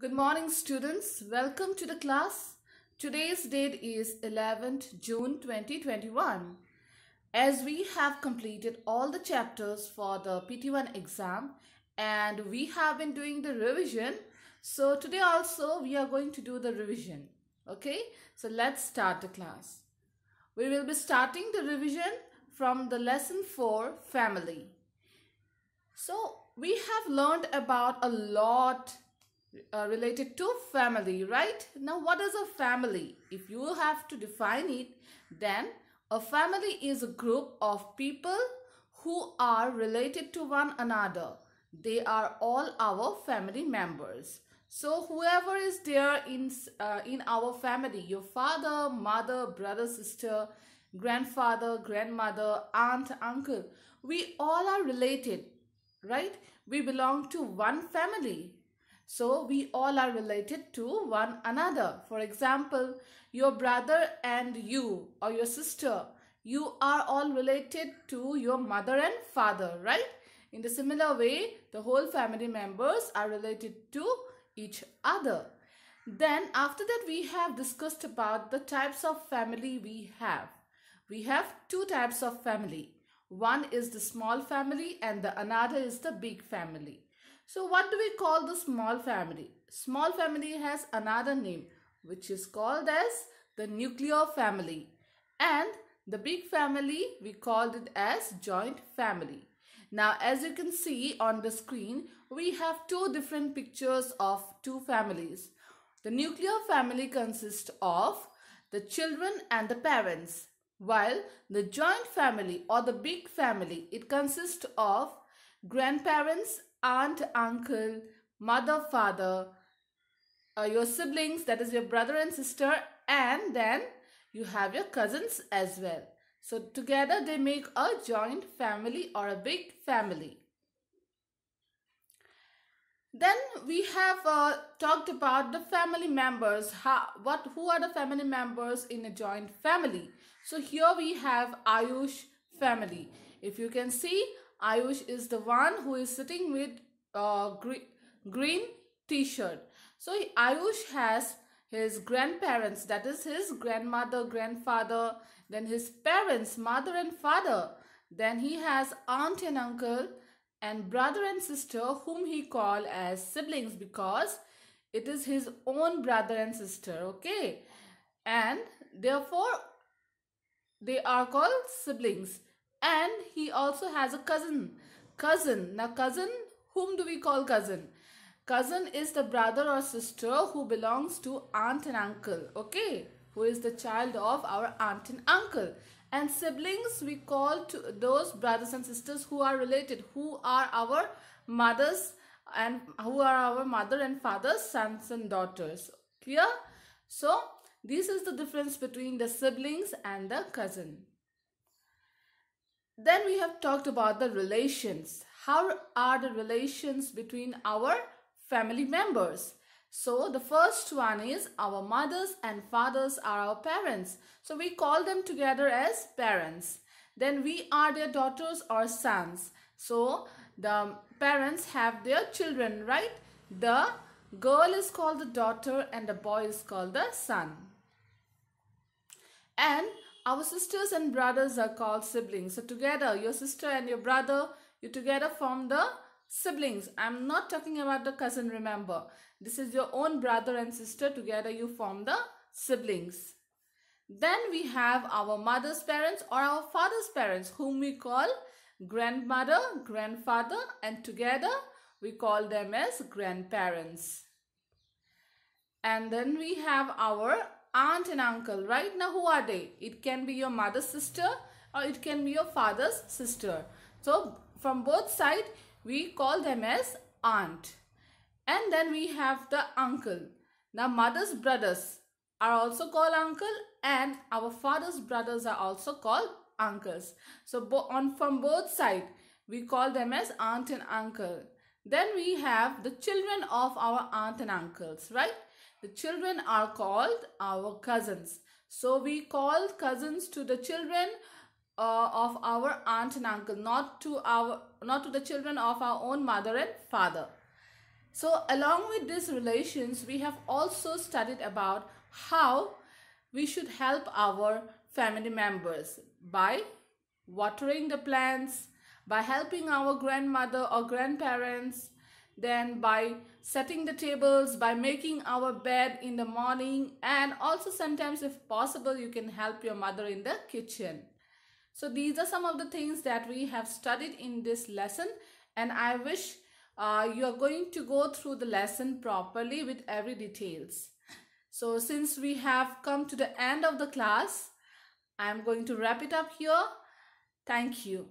Good morning students. Welcome to the class. Today's date is 11th June 2021. As we have completed all the chapters for the PT1 exam and we have been doing the revision. So today also we are going to do the revision. Okay, so let's start the class. We will be starting the revision from the lesson 4 family. So we have learned about a lot uh, related to family, right? Now, what is a family? If you have to define it, then a family is a group of people who are related to one another. They are all our family members. So whoever is there in, uh, in our family, your father, mother, brother, sister, grandfather, grandmother, aunt, uncle, we all are related, right? We belong to one family so we all are related to one another. For example, your brother and you or your sister, you are all related to your mother and father, right? In the similar way, the whole family members are related to each other. Then after that, we have discussed about the types of family we have. We have two types of family. One is the small family and the another is the big family. So what do we call the small family? Small family has another name which is called as the nuclear family and the big family we called it as joint family. Now as you can see on the screen we have two different pictures of two families. The nuclear family consists of the children and the parents while the joint family or the big family it consists of grandparents aunt, uncle, mother, father, uh, your siblings, that is your brother and sister, and then you have your cousins as well. So together they make a joint family or a big family. Then we have uh, talked about the family members. How, what, who are the family members in a joint family? So here we have Ayush family. If you can see, Ayush is the one who is sitting with a uh, green t-shirt. So Ayush has his grandparents, that is his grandmother, grandfather, then his parents, mother and father. Then he has aunt and uncle and brother and sister whom he call as siblings because it is his own brother and sister, okay? And therefore, they are called siblings. And he also has a cousin. Cousin. Now, cousin, whom do we call cousin? Cousin is the brother or sister who belongs to aunt and uncle. Okay? Who is the child of our aunt and uncle. And siblings, we call to those brothers and sisters who are related, who are our mothers and who are our mother and father's sons and daughters. Clear? So, this is the difference between the siblings and the cousin. Then we have talked about the relations. How are the relations between our family members? So the first one is our mothers and fathers are our parents. So we call them together as parents. Then we are their daughters or sons. So the parents have their children, right? The girl is called the daughter and the boy is called the son. And our sisters and brothers are called siblings. So together, your sister and your brother, you together form the siblings. I'm not talking about the cousin, remember. This is your own brother and sister. Together, you form the siblings. Then we have our mother's parents or our father's parents, whom we call grandmother, grandfather, and together we call them as grandparents. And then we have our aunt and uncle, right? Now, who are they? It can be your mother's sister or it can be your father's sister. So, from both side, we call them as aunt. And then we have the uncle. Now, mother's brothers are also called uncle and our father's brothers are also called uncles. So, on from both side, we call them as aunt and uncle. Then we have the children of our aunt and uncles, right? The children are called our cousins. So we call cousins to the children uh, of our aunt and uncle, not to our not to the children of our own mother and father. So along with these relations, we have also studied about how we should help our family members by watering the plants, by helping our grandmother or grandparents, then by setting the tables by making our bed in the morning and also sometimes if possible you can help your mother in the kitchen so these are some of the things that we have studied in this lesson and i wish uh, you are going to go through the lesson properly with every details so since we have come to the end of the class i am going to wrap it up here thank you